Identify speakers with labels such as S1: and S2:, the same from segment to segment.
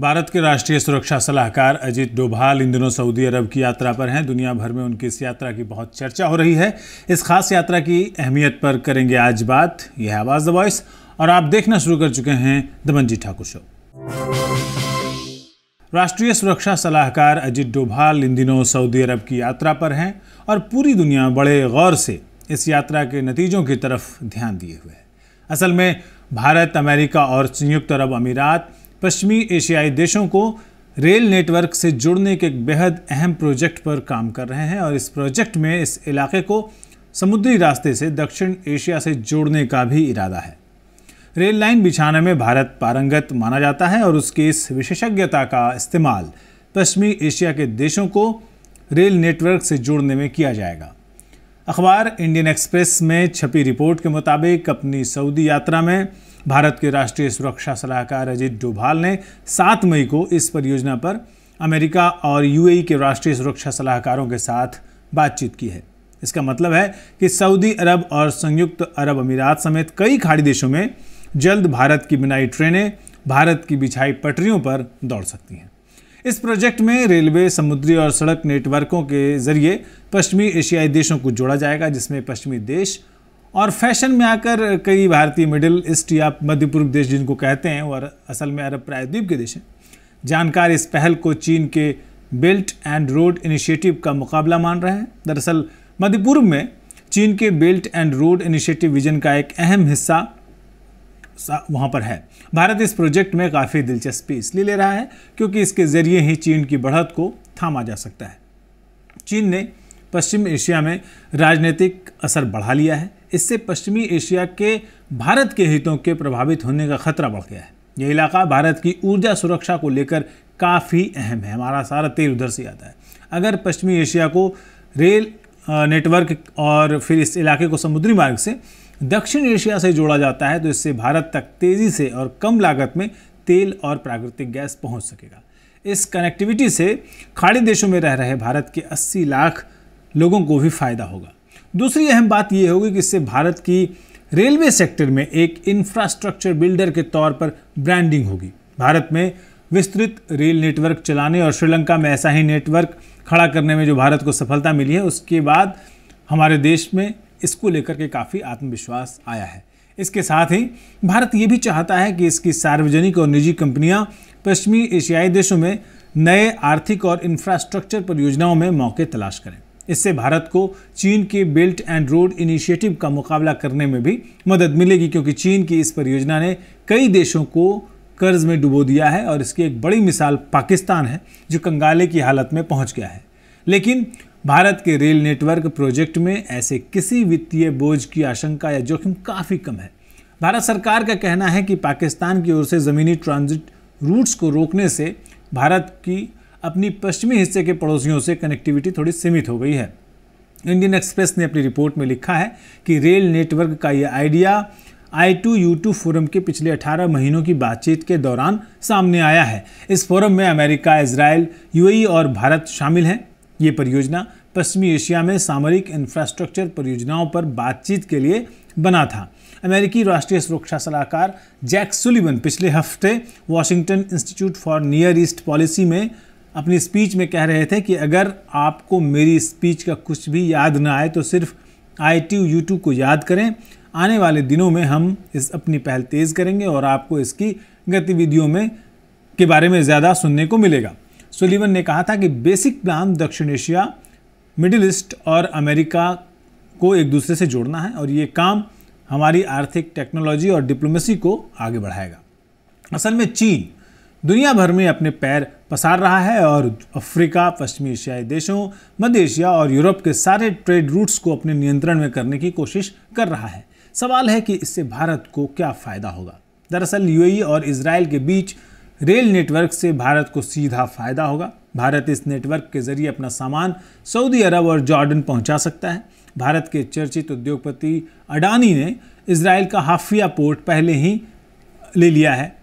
S1: भारत के राष्ट्रीय सुरक्षा सलाहकार अजीत डोभाल इन दिनों सऊदी अरब की यात्रा पर हैं दुनिया भर में उनकी इस यात्रा की बहुत चर्चा हो रही है इस खास यात्रा की अहमियत पर करेंगे आज बात यह आवाज़ द वॉइस और आप देखना शुरू कर चुके हैं दमनजी ठाकुर शो राष्ट्रीय सुरक्षा सलाहकार अजीत डोभाल इन दिनों सऊदी अरब की यात्रा पर हैं और पूरी दुनिया बड़े गौर से इस यात्रा के नतीजों की तरफ ध्यान दिए हुए है असल में भारत अमेरिका और संयुक्त अरब अमीरात पश्चिमी एशियाई देशों को रेल नेटवर्क से जुड़ने के एक बेहद अहम प्रोजेक्ट पर काम कर रहे हैं और इस प्रोजेक्ट में इस इलाके को समुद्री रास्ते से दक्षिण एशिया से जोड़ने का भी इरादा है रेल लाइन बिछाने में भारत पारंगत माना जाता है और उसकी इस विशेषज्ञता का इस्तेमाल पश्चिमी एशिया के देशों को रेल नेटवर्क से जोड़ने में किया जाएगा अखबार इंडियन एक्सप्रेस में छपी रिपोर्ट के मुताबिक अपनी सऊदी यात्रा में भारत के राष्ट्रीय सुरक्षा सलाहकार अजीत डोभाल ने 7 मई को इस परियोजना पर अमेरिका और यूएई के राष्ट्रीय सुरक्षा सलाहकारों के साथ बातचीत की है इसका मतलब है कि सऊदी अरब और संयुक्त अरब अमीरात समेत कई खाड़ी देशों में जल्द भारत की बनाई ट्रेनें भारत की बिछाई पटरियों पर दौड़ सकती हैं इस प्रोजेक्ट में रेलवे समुद्री और सड़क नेटवर्कों के जरिए पश्चिमी एशियाई देशों को जोड़ा जाएगा जिसमें पश्चिमी देश और फैशन में आकर कई भारतीय मिडिल ईस्ट या मध्य पूर्व देश जिनको कहते हैं और असल में अरब प्रायद्वीप के देश हैं जानकार इस पहल को चीन के बेल्ट एंड रोड इनिशिएटिव का मुकाबला मान रहे हैं दरअसल मध्य पूर्व में चीन के belt and road initiative vision का एक अहम हिस्सा वहाँ पर है भारत इस प्रोजेक्ट में काफ़ी दिलचस्पी इसलिए ले रहा है क्योंकि इसके ज़रिए ही चीन की बढ़त को थामा जा सकता है चीन ने पश्चिम एशिया में राजनीतिक असर बढ़ा लिया है इससे पश्चिमी एशिया के भारत के हितों के प्रभावित होने का खतरा बढ़ गया है यह इलाका भारत की ऊर्जा सुरक्षा को लेकर काफ़ी अहम है हमारा सारा तेल उधर से आता है अगर पश्चिमी एशिया को रेल नेटवर्क और फिर इस इलाके को समुद्री मार्ग से दक्षिण एशिया से जोड़ा जाता है तो इससे भारत तक तेज़ी से और कम लागत में तेल और प्राकृतिक गैस पहुंच सकेगा इस कनेक्टिविटी से खाड़ी देशों में रह रहे भारत के 80 लाख लोगों को भी फायदा होगा दूसरी अहम बात यह होगी कि इससे भारत की रेलवे सेक्टर में एक इंफ्रास्ट्रक्चर बिल्डर के तौर पर ब्रांडिंग होगी भारत में विस्तृत रेल नेटवर्क चलाने और श्रीलंका में ऐसा ही नेटवर्क खड़ा करने में जो भारत को सफलता मिली है उसके बाद हमारे देश में इसको लेकर के काफ़ी आत्मविश्वास आया है इसके साथ ही भारत ये भी चाहता है कि इसकी सार्वजनिक और निजी कंपनियां पश्चिमी एशियाई देशों में नए आर्थिक और इंफ्रास्ट्रक्चर परियोजनाओं में मौके तलाश करें इससे भारत को चीन के बेल्ट एंड रोड इनिशिएटिव का मुकाबला करने में भी मदद मिलेगी क्योंकि चीन की इस परियोजना ने कई देशों को कर्ज में डुबो दिया है और इसकी एक बड़ी मिसाल पाकिस्तान है जो कंगाले की हालत में पहुंच गया है लेकिन भारत के रेल नेटवर्क प्रोजेक्ट में ऐसे किसी वित्तीय बोझ की आशंका या जोखिम काफ़ी कम है भारत सरकार का कहना है कि पाकिस्तान की ओर से ज़मीनी ट्रांजिट रूट्स को रोकने से भारत की अपनी पश्चिमी हिस्से के पड़ोसियों से कनेक्टिविटी थोड़ी सीमित हो गई है इंडियन एक्सप्रेस ने अपनी रिपोर्ट में लिखा है कि रेल नेटवर्क का ये idea I two U two forum के पिछले 18 महीनों की बातचीत के दौरान सामने आया है इस फोरम में अमेरिका इसराइल यूएई और भारत शामिल हैं ये परियोजना पश्चिमी एशिया में सामरिक इंफ्रास्ट्रक्चर परियोजनाओं पर बातचीत के लिए बना था अमेरिकी राष्ट्रीय सुरक्षा सलाहकार जैक सुलिवन पिछले हफ्ते Washington Institute for Near East Policy में अपनी स्पीच में कह रहे थे कि अगर आपको मेरी स्पीच का कुछ भी याद ना आए तो सिर्फ आई टी यू टू को याद करें आने वाले दिनों में हम इस अपनी पहल तेज़ करेंगे और आपको इसकी गतिविधियों में के बारे में ज़्यादा सुनने को मिलेगा सुलीवन ने कहा था कि बेसिक प्लान दक्षिण एशिया मिडिल ईस्ट और अमेरिका को एक दूसरे से जोड़ना है और ये काम हमारी आर्थिक टेक्नोलॉजी और डिप्लोमेसी को आगे बढ़ाएगा असल में चीन दुनिया भर में अपने पैर पसार रहा है और अफ्रीका पश्चिमी एशियाई देशों मध्य एशिया और यूरोप के सारे ट्रेड रूट्स को अपने नियंत्रण में करने की कोशिश कर रहा है सवाल है कि इससे भारत को क्या फ़ायदा होगा दरअसल यूएई और इसराइल के बीच रेल नेटवर्क से भारत को सीधा फ़ायदा होगा भारत इस नेटवर्क के जरिए अपना सामान सऊदी अरब और जॉर्डन पहुंचा सकता है भारत के चर्चित उद्योगपति अडानी ने इसराइल का हाफिया पोर्ट पहले ही ले लिया है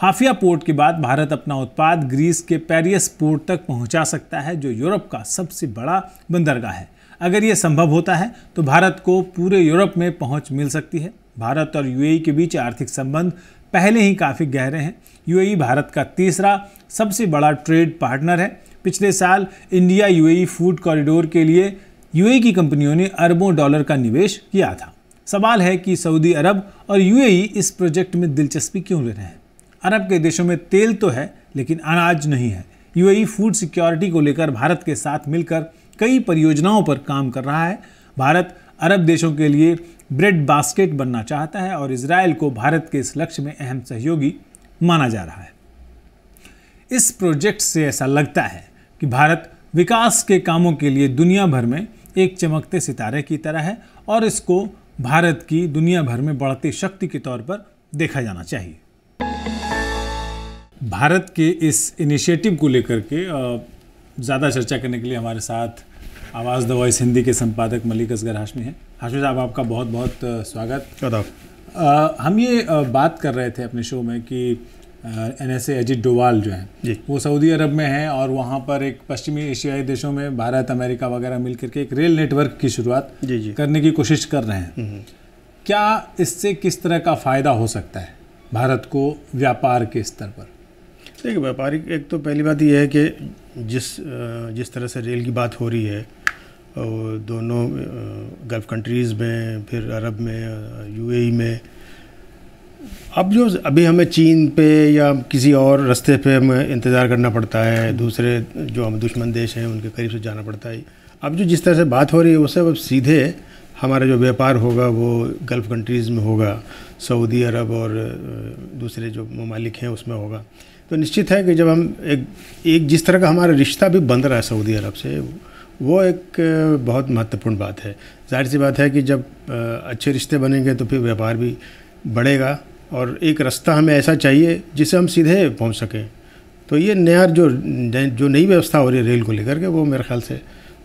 S1: हाफिया पोर्ट के बाद भारत अपना उत्पाद ग्रीस के पेरियस पोर्ट तक पहुंचा सकता है जो यूरोप का सबसे बड़ा बंदरगाह है अगर ये संभव होता है तो भारत को पूरे यूरोप में पहुंच मिल सकती है भारत और यूएई के बीच आर्थिक संबंध पहले ही काफ़ी गहरे हैं यूएई भारत का तीसरा सबसे बड़ा ट्रेड पार्टनर है पिछले साल इंडिया यूएई फूड कॉरिडोर के लिए यूएई की कंपनियों ने अरबों डॉलर का निवेश किया था सवाल है कि सऊदी अरब और यूएई इस प्रोजेक्ट में दिलचस्पी क्यों ले रहे हैं अरब के देशों में तेल तो है लेकिन अनाज नहीं है यूएई फूड सिक्योरिटी को लेकर भारत के साथ मिलकर कई परियोजनाओं पर काम कर रहा है भारत अरब देशों के लिए ब्रेड बास्केट बनना चाहता है और इसराइल को भारत के इस लक्ष्य में अहम सहयोगी माना जा रहा है इस प्रोजेक्ट से ऐसा लगता है कि भारत विकास के कामों के लिए दुनिया भर में एक चमकते सितारे की तरह है और इसको भारत की दुनिया भर में बढ़ती शक्ति के तौर पर देखा जाना चाहिए भारत के इस इनिशिएटिव को लेकर के ज़्यादा चर्चा करने के लिए हमारे साथ आवाज़ द वॉइस हिंदी के संपादक मलिक असगर हाशमी हैं हाशमी साहब आपका बहुत बहुत स्वागत हम ये बात कर रहे थे अपने शो में कि एन एस अजीत डोवाल जो हैं वो सऊदी अरब में हैं और वहाँ पर एक पश्चिमी एशियाई देशों में भारत अमेरिका वगैरह मिल करके एक रेल नेटवर्क की शुरुआत करने की कोशिश कर रहे हैं हम्म, हम्म। क्या इससे किस तरह का फ़ायदा हो सकता है भारत को व्यापार के स्तर पर
S2: देखिए व्यापारिक एक तो पहली बात यह है कि जिस जिस तरह से रेल की बात हो रही है और दोनों गल्फ़ कंट्रीज़ में फिर अरब में यूएई e में अब जो अभी हमें चीन पे या किसी और रास्ते पे हमें इंतज़ार करना पड़ता है दूसरे जो हम दुश्मन देश हैं उनके करीब से जाना पड़ता है अब जो जिस तरह से बात हो रही है उससे अब सीधे हमारा जो व्यापार होगा वो गल्फ़ कंट्रीज़ में होगा सऊदी अरब और दूसरे जो ममालिक हैं उसमें होगा तो निश्चित है कि जब हम एक एक जिस तरह का हमारा रिश्ता भी बन रहा है सऊदी अरब से वो एक बहुत महत्वपूर्ण बात है जाहिर सी बात है कि जब अच्छे रिश्ते बनेंगे तो फिर व्यापार भी बढ़ेगा और एक रास्ता हमें ऐसा चाहिए जिससे हम सीधे पहुंच सकें तो ये नया जो जो नई व्यवस्था हो रही है रेल को लेकर के वो मेरे ख्याल से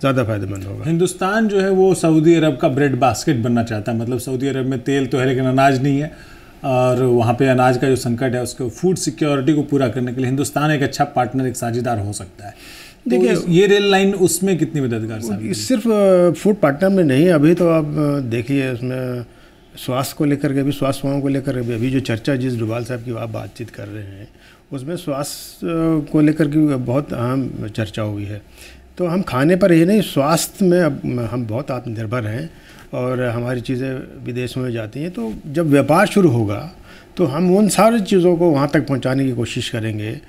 S2: ज़्यादा फायदेमंद होगा
S1: हिंदुस्तान जो है वो सऊदी अरब का ब्रेड बास्केट बनना चाहता है मतलब सऊदी अरब में तेल तो है लेकिन अनाज नहीं है और वहाँ पे अनाज का जो संकट है उसको फूड सिक्योरिटी को पूरा करने के लिए हिंदुस्तान एक अच्छा पार्टनर एक साझेदार हो सकता है तो देखिए तो ये रेल लाइन उसमें कितनी मददगार साबित
S2: सिर्फ फूड पार्टनर में नहीं अभी तो आप देखिए उसमें स्वास्थ्य को लेकर के अभी स्वास्थ्य सेवाओं को लेकर के अभी जो चर्चा जिस डुबाल साहब की आप बातचीत कर रहे हैं उसमें स्वास्थ्य को लेकर के बहुत अहम चर्चा हुई है तो हम खाने पर ये नहीं स्वास्थ्य में अब हम बहुत आत्मनिर्भर हैं और हमारी चीज़ें विदेश में जाती हैं तो जब व्यापार शुरू होगा तो हम उन सारी चीज़ों को वहाँ तक पहुँचाने की कोशिश करेंगे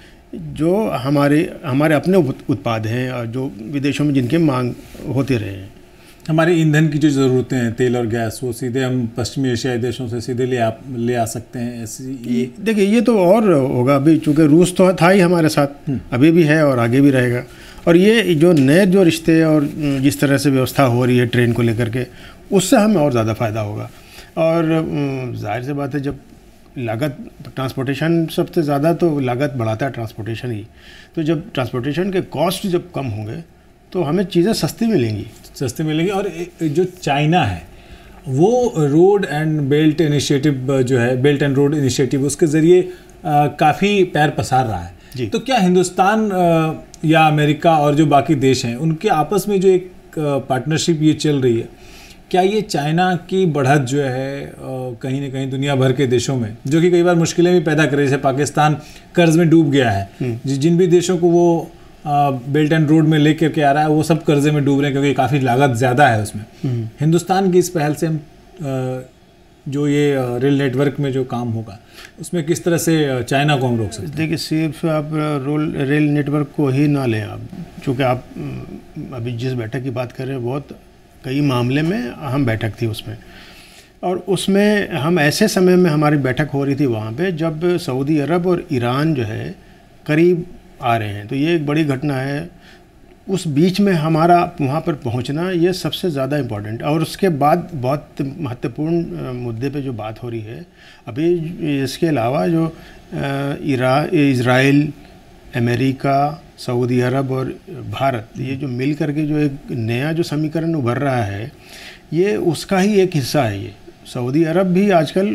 S2: जो हमारे हमारे अपने उत्पाद हैं और जो विदेशों में जिनके मांग होते रहे हैं हमारे ईंधन की जो ज़रूरतें हैं तेल और गैस वो सीधे हम पश्चिमी
S1: एशियाई देशों से सीधे ले आ ले आ सकते हैं ऐसी
S2: ये देखिए ये तो और होगा अभी चूँकि रूस तो था ही हमारे साथ हम्म। अभी भी है और आगे भी रहेगा और ये जो नए जो रिश्ते और जिस तरह से व्यवस्था हो रही है ट्रेन को लेकर के उससे हमें और ज़्यादा फ़ायदा होगा और जाहिर सी बात है जब लागत ट्रांसपोर्टेशन सबसे ज़्यादा तो लागत बढ़ाता है ट्रांसपोर्टेशन ही तो जब ट्रांसपोर्टेशन के कॉस्ट जब कम होंगे तो हमें चीज़ें सस्ती मिलेंगी सस्ती मिलेंगी और जो चाइना है वो रोड एंड
S1: बेल्ट इनिशिएटिव जो है बेल्ट एंड रोड इनिशिएटिव उसके ज़रिए काफ़ी पैर पसार रहा है तो क्या हिंदुस्तान या अमेरिका और जो बाकी देश हैं उनके आपस में जो एक पार्टनरशिप ये चल रही है क्या ये चाइना की बढ़त जो है कहीं ना कहीं दुनिया भर के देशों में जो कि कई बार मुश्किलें भी पैदा कर रही जैसे पाकिस्तान कर्ज में डूब गया है हम्म। जिन भी देशों को वो बेल्ट एंड रोड में ले के आ रहा है वो सब कर्जे में डूब रहे हैं क्योंकि काफ़ी लागत ज़्यादा है उसमें हम्म। हिंदुस्तान की इस पहल से हम
S2: जो ये रेल नेटवर्क में जो काम होगा उसमें किस तरह से चाइना को हम रोक सकते हैं देखिए सिर्फ आप रोल रेल नेटवर्क को ही ना लें आप चूँकि आप अभी जिस बैठक की बात कर रहे हैं बहुत कई मामले में अहम बैठक थी उसमें और उसमें हम ऐसे समय में हमारी बैठक हो रही थी वहाँ पे जब सऊदी अरब और ईरान जो है करीब आ रहे हैं तो ये एक बड़ी घटना है उस बीच में हमारा वहाँ पर पहुँचना ये सबसे ज़्यादा इम्पोर्टेंट और उसके बाद बहुत महत्वपूर्ण मुद्दे पे जो बात हो रही है अभी इसके अलावा जो इरा इसराइल अमेरिका सऊदी अरब और भारत ये जो मिल करके जो एक नया जो समीकरण उभर रहा है ये उसका ही एक हिस्सा है ये सऊदी अरब भी आजकल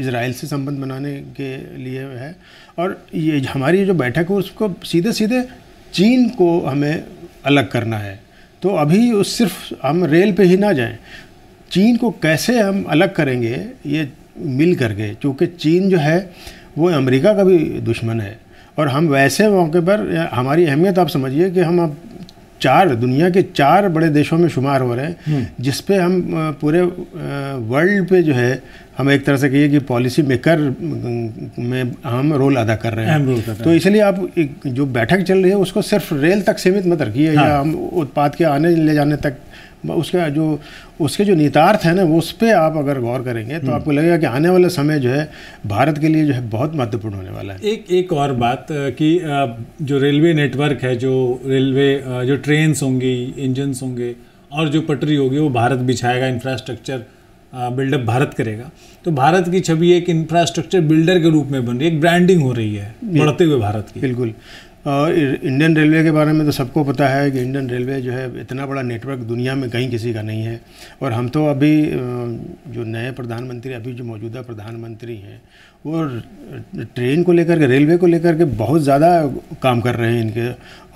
S2: इसराइल से संबंध बनाने के लिए है और ये हमारी जो बैठक है उसको सीधे सीधे चीन को हमें अलग करना है तो अभी उस सिर्फ हम रेल पे ही ना जाएं चीन को कैसे हम अलग करेंगे ये मिल करके क्योंकि चीन जो है वो अमेरिका का भी दुश्मन है और हम वैसे मौके पर हमारी अहमियत आप समझिए कि हम अब चार दुनिया के चार बड़े देशों में शुमार हो रहे हैं हम्म। जिस पे हम पूरे वर्ल्ड पे जो है हम एक तरह से कहिए कि पॉलिसी मेकर में हम रोल अदा कर रहे हैं तो इसलिए आप जो बैठक चल रही है उसको सिर्फ रेल तक सीमित मत रखिए हाँ। या हम उत्पाद के आने ले जाने तक उसका जो उसके जो नितार्थ है ना उस पर आप अगर गौर करेंगे तो हम्म। आपको लगेगा कि आने वाला समय जो है भारत के लिए जो है बहुत महत्वपूर्ण होने वाला है
S1: एक एक और बात कि जो रेलवे नेटवर्क है जो रेलवे जो ट्रेन्स होंगी इंजन्स होंगे और जो पटरी होगी वो भारत बिछाएगा इंफ्रास्ट्रक्चर बिल्डअप भारत करेगा तो भारत की छवि एक इंफ्रास्ट्रक्चर बिल्डर के रूप में बन रही है एक ब्रांडिंग हो रही है बढ़ते
S2: हुए भारत की बिल्कुल और इंडियन रेलवे के बारे में तो सबको पता है कि इंडियन रेलवे जो है इतना बड़ा नेटवर्क दुनिया में कहीं किसी का नहीं है और हम तो अभी जो नए प्रधानमंत्री अभी जो मौजूदा प्रधानमंत्री हैं वो ट्रेन को लेकर के रेलवे को लेकर के बहुत ज़्यादा काम कर रहे हैं इनके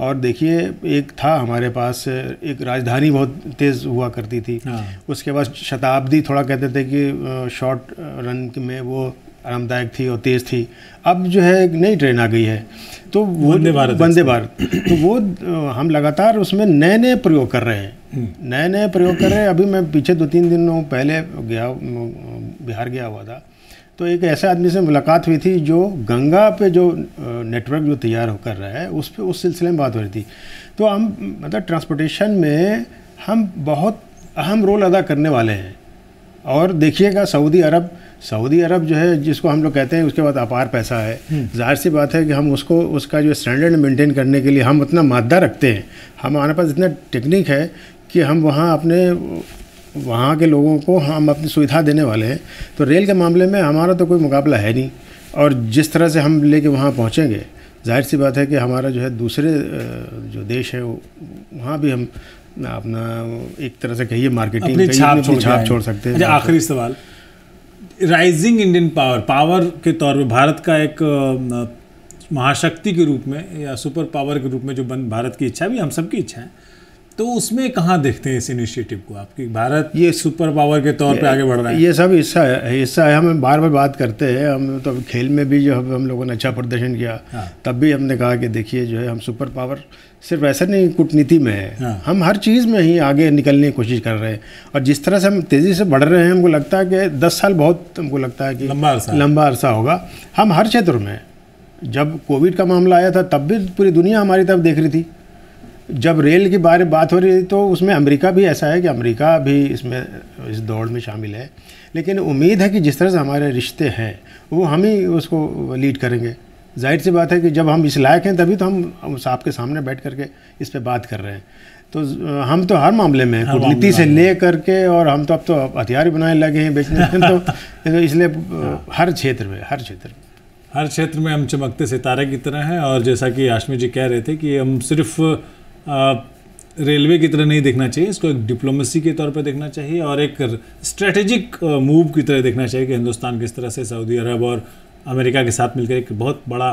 S2: और देखिए एक था हमारे पास एक राजधानी बहुत तेज़ हुआ करती थी हाँ। उसके बाद शताब्दी थोड़ा कहते थे कि शॉर्ट रन में वो आरामदायक थी और तेज़ थी अब जो है एक नई ट्रेन आ गई है तो वो वंदे भारत वंदे भारत तो वो हम लगातार उसमें नए नए प्रयोग कर रहे हैं हम्म। नए नए प्रयोग कर रहे हैं अभी मैं पीछे दो तीन दिनों पहले गया बिहार गया हुआ था तो एक ऐसे आदमी से मुलाकात हुई थी जो गंगा पे जो नेटवर्क जो तैयार हो कर रहा है उस पर उस सिलसिले में बात हो रही थी तो हम मतलब ट्रांसपोर्टेशन में हम बहुत अहम रोल अदा करने वाले हैं और देखिएगा सऊदी अरब सऊदी अरब जो है जिसको हम लोग कहते हैं उसके बाद अपार पैसा है हम्म। जाहिर सी बात है कि हम उसको उसका जो स्टैंडर्ड मेंटेन करने के लिए हम उतना मादा रखते हैं हमारे पास इतना टेक्निक है कि हम वहाँ अपने वहाँ के लोगों को हम अपनी सुविधा देने वाले हैं तो रेल के मामले में हमारा तो कोई मुकाबला है नहीं और जिस तरह से हम ले कर वहाँ पहुँचेंगे जाहिर सी बात है कि हमारा जो है दूसरे जो देश है वहाँ भी हम अपना एक तरह से कहिए मार्केटिंग छाप छोड़ सकते हैं अच्छा, आखिरी
S1: सवाल राइजिंग इंडियन पावर पावर के तौर पे भारत का एक महाशक्ति के रूप में या सुपर पावर के रूप में जो बन भारत की इच्छा भी हम सबकी इच्छा है तो उसमें कहाँ देखते हैं इस इनिशिएटिव को आपकी भारत ये सुपर पावर के तौर पे आगे बढ़ रहा है ये
S2: सब हिस्सा है हिस्सा है हम बार बार बात करते हैं हम तो खेल में भी जो हम लोगों ने अच्छा प्रदर्शन किया हाँ। तब भी हमने कहा कि देखिए जो है हम सुपर पावर सिर्फ ऐसा नहीं कूटनीति में है हाँ। हम हर चीज़ में ही आगे निकलने की कोशिश कर रहे हैं और जिस तरह से हम तेज़ी से बढ़ रहे हैं हमको लगता है कि दस साल बहुत हमको लगता है कि लंबा अरसा लंबा अरसा होगा हम हर क्षेत्र में जब कोविड का मामला आया था तब भी पूरी दुनिया हमारी तरफ देख रही थी जब रेल के बारे में बात हो रही तो उसमें अमेरिका भी ऐसा है कि अमेरिका भी इसमें इस दौड़ में शामिल है लेकिन उम्मीद है कि जिस तरह से हमारे रिश्ते हैं वो हम ही उसको लीड करेंगे जाहिर सी बात है कि जब हम इस लायक हैं तभी तो हम साहब के सामने बैठ करके इस पर बात कर रहे हैं तो हम तो हर मामले में कूटनीति से ले करके और हम तो अब तो हथियार भी बनाने लगे हैं बेचने तो, तो इसलिए हाँ। हर क्षेत्र में हर क्षेत्र में
S1: हर क्षेत्र में हम चमकते सितारे की तरह हैं और जैसा कि आशमी जी कह रहे थे कि हम सिर्फ़ रेलवे की तरह नहीं देखना चाहिए इसको एक डिप्लोमेसी के तौर पर देखना चाहिए और एक स्ट्रेटेजिक मूव की तरह देखना चाहिए कि हिंदुस्तान किस तरह से सऊदी अरब और अमेरिका के साथ मिलकर एक बहुत बड़ा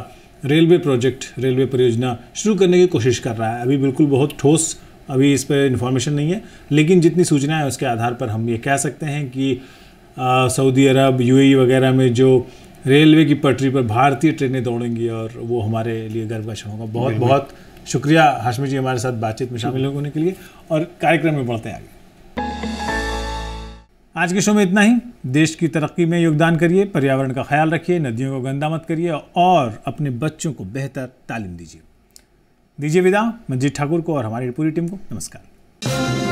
S1: रेलवे प्रोजेक्ट रेलवे परियोजना शुरू करने की कोशिश कर रहा है अभी बिल्कुल बहुत ठोस अभी इस पर इन्फॉर्मेशन नहीं है लेकिन जितनी सूचना है उसके आधार पर हम ये कह सकते हैं कि सऊदी अरब यू e वगैरह में जो रेलवे की पटरी पर भारतीय ट्रेनें दौड़ेंगी और वो हमारे लिए गर्व का क्षण होगा बहुत बहुत शुक्रिया हाशमी जी हमारे साथ बातचीत में शामिल होने के लिए और कार्यक्रम में बढ़ते हैं आगे आज के शो में इतना ही देश की तरक्की में योगदान करिए पर्यावरण का ख्याल रखिए नदियों को गंदा मत करिए और अपने बच्चों को बेहतर तालीम दीजिए दीजिए विदा मंजीत ठाकुर को और हमारी पूरी टीम को नमस्कार